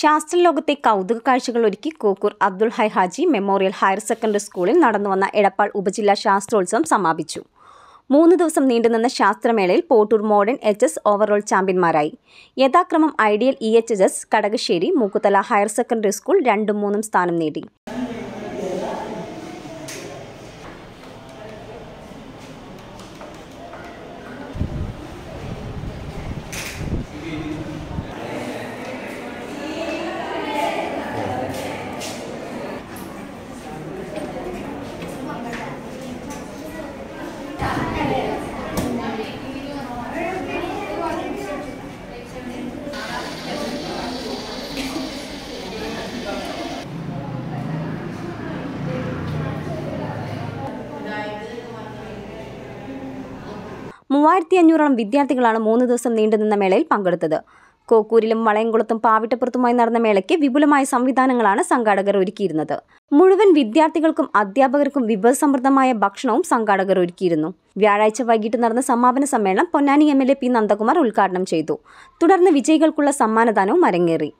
ശാസ്ത്രലോകത്തെ കൗതുക കാഴ്ചകൾ ഒരുക്കി Kokkur Abdul Hai Haji memorial higher secondary സ്കൂളിൽ നടന്നുവന്ന എടപ്പാൾ ഉപജില്ലാ ശാസ്ത്രോത്സവം സമാപിച്ചു മൂന്ന് ദിവസം നീണ്ടുനിന്ന ശാസ്ത്രമേളയിൽ Pottur modern H S overall ചാമ്പ്യന്മാരായി യഥാക്രമം ideal E H H S Kadakassery Mookkuthala higher secondary school രണ്ടും മൂന്നും സ്ഥാനം നേടി മൂവായിരത്തി അഞ്ഞൂറോളം വിദ്യാർത്ഥികളാണ് മൂന്ന് ദിവസം നീണ്ടുനിന്ന മേളയിൽ പങ്കെടുത്തത് കോക്കൂരിലും വളയംകുളത്തും പാവിട്ടപ്പുറത്തുമായി നടന്ന മേളയ്ക്ക് വിപുലമായ സംവിധാനങ്ങളാണ് സംഘാടകർ ഒരുക്കിയിരുന്നത് മുഴുവൻ വിദ്യാർത്ഥികൾക്കും അധ്യാപകർക്കും വിഭവസമൃദ്ധമായ ഭക്ഷണവും സംഘാടകർ ഒരുക്കിയിരുന്നു വ്യാഴാഴ്ച വൈകിട്ട് നടന്ന സമാപന സമ്മേളനം Ponnani M L A P Nandakumar ഉദ്ഘാടനം ചെയ്തു തുടർന്ന് വിജയികൾക്കുള്ള സമ്മാനദാനവും അരങ്ങേറി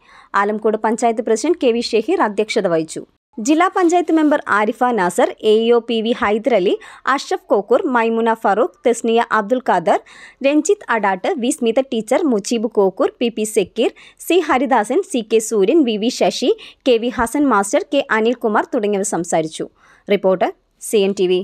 Alamcode panchayat president K V Shaheer അധ്യക്ഷത വഹിച്ചു ജില്ലാ panchayat member Arifa Nasar A O P V Haidarali Ashraf Kokkur Maimuna Farooq Thesniya Abdul Khader Ranjith Adatt V Smitha teacher Mujeeb Kokkur P P Zakir C Haridasan C K Sooryan V V Sasi K V Hassan master K Anilkumar തുടങ്ങിയവർ സംസാരിച്ചു reporter C N T V